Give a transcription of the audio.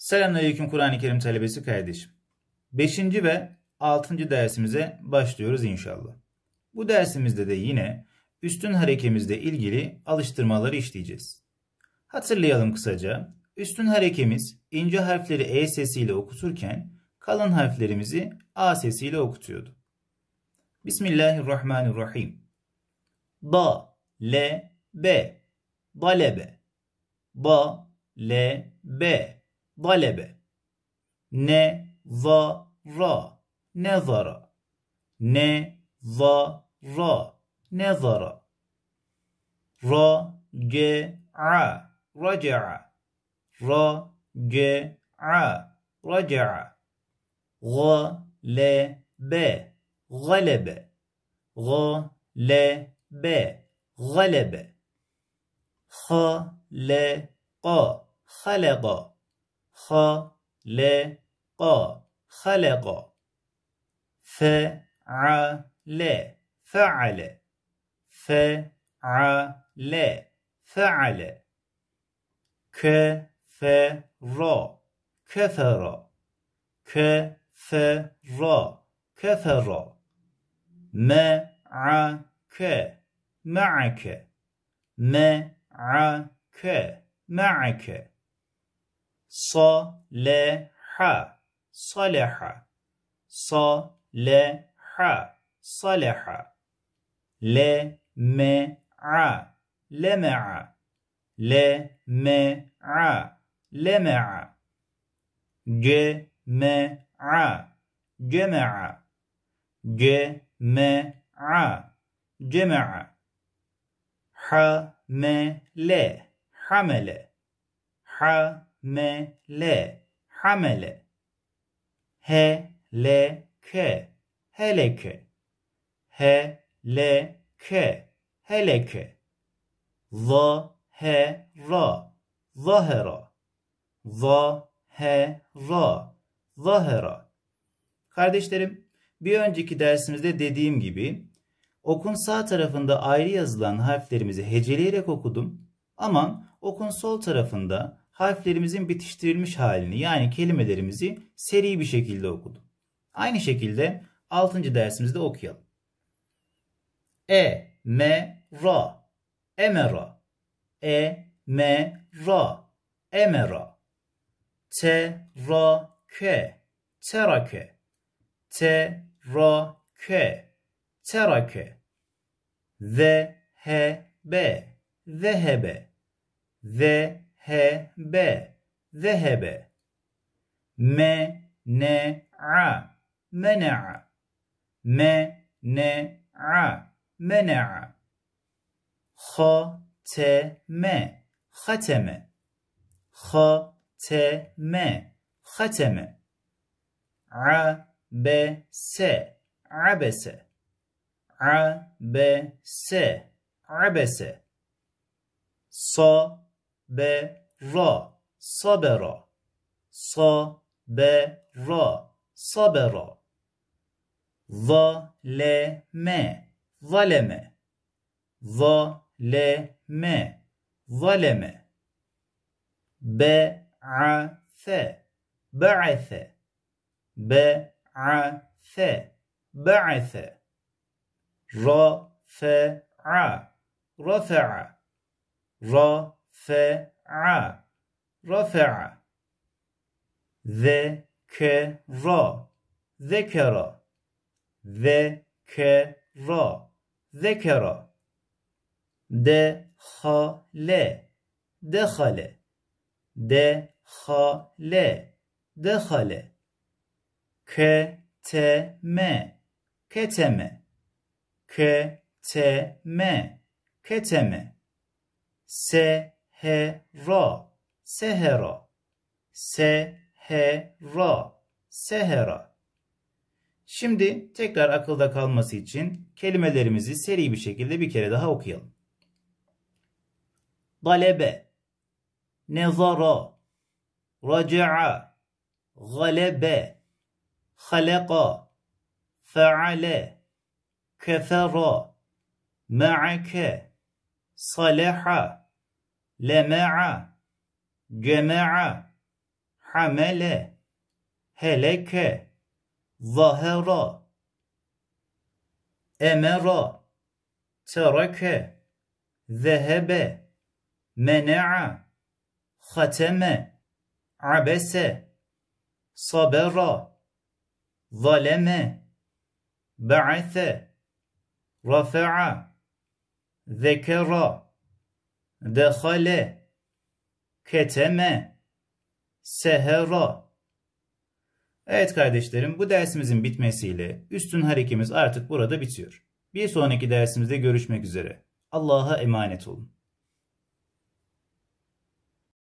Selamünaleyküm Kur'an-ı Kerim talebesi kardeşim. 5. ve 6. dersimize başlıyoruz inşallah. Bu dersimizde de yine üstün harekemizle ilgili alıştırmaları işleyeceğiz. Hatırlayalım kısaca. Üstün harekemiz ince harfleri E sesiyle okuturken kalın harflerimizi A sesiyle okutuyordu. Bismillahirrahmanirrahim. Ba le be, balebe. Ba, le be. ضلب نظر نظر نظر نظر رجع رجع رجع رجع غلب غلب غلب غلب خلق خلق خ ل ق خلق ف ع ل فعل ف ع ل فعل ك ف ر كفر ك ف ر كفر م ع ك معك معك معك, معك صلاح صلاح صلاح صلاح لمع لمع لمع لمع جمع جمع جمع جمع حمل حمل حمل hamele hamele heleke heleke heleke heleke zahera zahera zahera zahera Kardeşlerim bir önceki dersimizde dediğim gibi okun sağ tarafında ayrı yazılan harflerimizi heceleyerek okudum. Ama okun sol tarafında harflerimizin bitiştirilmiş halini yani kelimelerimizi seri bir şekilde okudum. Aynı şekilde 6. dersimizde okuyalım. E, M, R E M R E, M, Ra, Emera, T, Ra, K, Terake, T, Ra, K, Terake, V H, B, Zehebe, Z, zehebe zehebe mene'a mene'a mene'a mene'a hateme hateme hateme hateme abese abese abese abese sa ب را صبرا ص ب را صبرا ظلم ظ ظلم ب ع ث بعث ب بعث ر بعث ع رفع رفع رفع رفع ذكر ذكر ذكر ذكر دخل دخل دخل دخل كتم كتم كتم كتم سَ Sehra, sehera, sehera, sehera. Şimdi tekrar akılda kalması için kelimelerimizi seri bir şekilde bir kere daha okuyalım. Dalebe nezara, raca'a, galebe, halaka, feale, kefera, ma'ake, salaha, لمع جمع حمل هلك ظهر أمر ترك ذهب منع ختم عبس صبر ظلم بعث رفع ذكر Dehale, keteme, sehera. Evet kardeşlerim bu dersimizin bitmesiyle üstün harekemiz artık burada bitiyor. Bir sonraki dersimizde görüşmek üzere. Allah'a emanet olun.